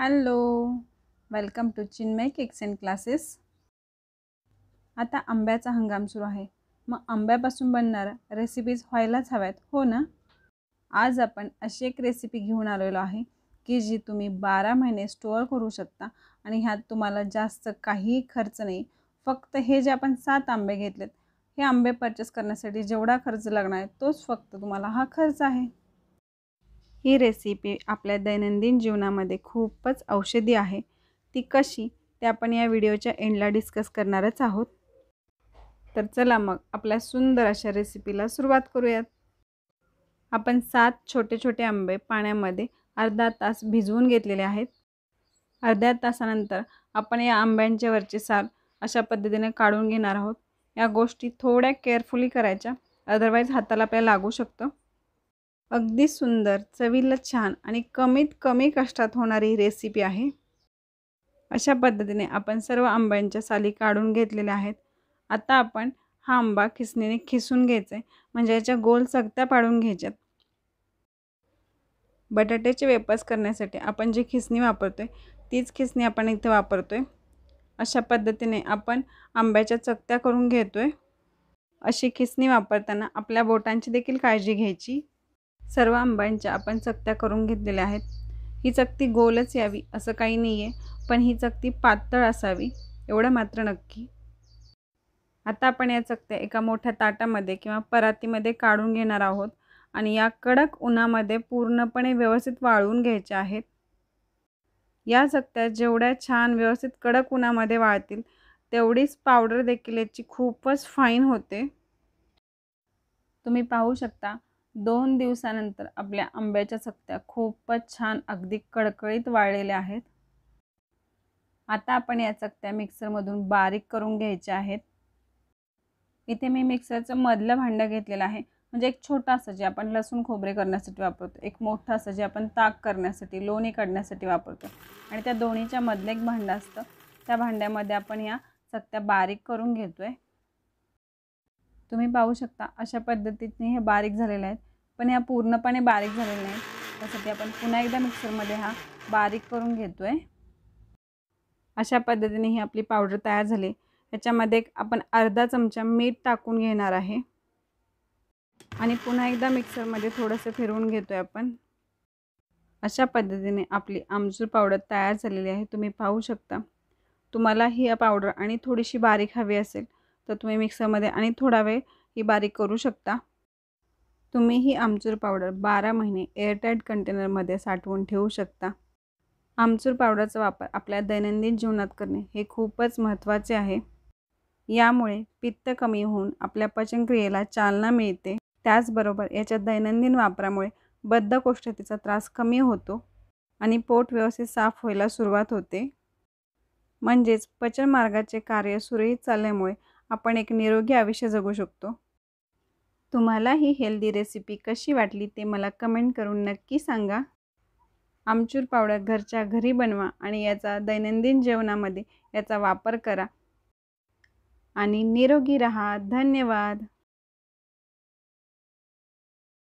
hello welcome to Chinmay cakes and classes आता आंब्याचा हंगाम सुरू आहे मग आंब्यापासून बनणार रेसिपीज व्हायलाच हव्यात हो ना आज आपण अशी एक रेसिपी घेऊन आलेलो आहे की जी तुम्ही बारा महिने स्टोअर करू शकता आणि ह्यात तुम्हाला जास्त काहीही खर्च नाही फक्त हे जे आपण सात आंबे घेतलेत हे आंबे परचेस करण्यासाठी जेवढा खर्च लागणार आहे तोच फक्त तुम्हाला हा खर्च आहे ही रेसिपी आपल्या दैनंदिन जीवनामध्ये खूपच औषधी आहे ती कशी ते आपण या व्हिडिओच्या एंडला डिस्कस करणारच आहोत तर चला मग आपल्या सुंदर अशा रेसिपीला सुरुवात करूयात आपण सात छोटे छोटे आंबे पाण्यामध्ये अर्धा तास भिजवून घेतलेले आहेत अर्ध्या तासानंतर आपण या आंब्यांच्या वरचे साल अशा पद्धतीने काढून घेणार आहोत या गोष्टी थोड्या केअरफुली करायच्या अदरवाईज हाताला आपल्याला लागू शकतं अगदी सुंदर चवीला छान आणि कमीत कमी कष्टात होणारी रेसिपी आहे अशा पद्धतीने आपण सर्व आंब्यांच्या साली काढून घेतलेल्या आहेत आता आपण हा आंबा खिसणीने खिसून घ्यायचा आहे म्हणजे याच्या गोल चकत्या पाडून घ्यायच्यात बटाट्याचे वेपस करण्यासाठी आपण जी खिसणी वापरतो आहे तीच खिसणी आपण इथे वापरतो आहे अशा पद्धतीने आपण आंब्याच्या चकत्या करून घेतो आहे अशी खिसणी वापरताना आपल्या बोटांची देखील काळजी घ्यायची सर्व आंब्यांच्या आपण चकत्या करून घेतलेल्या आहेत ही चकती गोलच यावी असं काही नाही आहे पण ही चकती पातळ असावी एवढं मात्र नक्की आता आपण या चकत्या एका मोठ्या ताटामध्ये किंवा परातीमध्ये काढून घेणार आहोत आणि या कडक उन्हामध्ये पूर्णपणे व्यवस्थित वाळवून घ्यायच्या आहेत या चकत्या जेवढ्या छान व्यवस्थित कडक उन्हामध्ये वाळतील तेवढीच पावडर देखील याची खूपच फाईन होते तुम्ही पाहू शकता दोन दिवसानंतर आपल्या आंब्याच्या चकत्या खूपच छान अगदी कडकळीत वाळलेल्या आहेत आता आपण या चकत्या मिक्सरमधून बारीक करून घ्यायच्या आहेत इथे मी मिक्सरचं मधलं भांडं घेतलेलं आहे म्हणजे एक छोटा असं जे आपण लसूण खोबरे करण्यासाठी वापरतो एक मोठं असं जे आपण ताक करण्यासाठी लोणी काढण्यासाठी वापरतो आणि त्या दोन्हीच्या मधलं एक भांडं असतं त्या भांड्यामध्ये आपण या चकत्या बारीक करून घेतो आहे तुम्ही पाहू शकता अशा पद्धतीने हे बारीक झालेले आहेत पण ह्या पूर्णपणे बारीक झालेल्या नाही त्यासाठी आपण पुन्हा एकदा मिक्सरमध्ये हा बारीक करून घेतो आहे अशा पद्धतीने ही आपली पावडर तयार झाली ह्याच्यामध्ये आपण अर्धा चमचा मीठ टाकून घेणार आहे आणि पुन्हा एकदा मिक्सरमध्ये थोडंसं फिरवून घेतो आहे आपण अशा पद्धतीने आपली आमचूर पावडर तयार झालेली आहे तुम्ही पाहू शकता तुम्हाला ही पावडर आणि थोडीशी बारीक हवी असेल तर तुम्ही मिक्सरमध्ये आणि थोडा वेळ ही बारीक करू शकता तुम्ही ही आमचूर पावडर बारा महिने एअरटाईट कंटेनरमध्ये साठवून ठेवू शकता आमचूर पावडरचा वापर आपल्या दैनंदिन जीवनात करणे हे खूपच महत्त्वाचे आहे यामुळे पित्त कमी होऊन आपल्या पचनक्रियेला चालना मिळते त्याचबरोबर याच्या दैनंदिन वापरामुळे बद्धकोष्ठतेचा त्रास कमी होतो आणि पोट व्यवस्थित साफ व्हायला सुरुवात होते म्हणजेच पचनमार्गाचे कार्य सुरळीत चालल्यामुळे आपण एक निरोगी आयुष्य जगू शकतो तुम्हाला ही हेल्दी रेसिपी कशी वाटली ते मला कमेंट करून नक्की सांगा आमचूर पावडर घरच्या घरी बनवा आणि याचा दैनंदिन जेवणामध्ये याचा वापर करा आणि निरोगी रहा धन्यवाद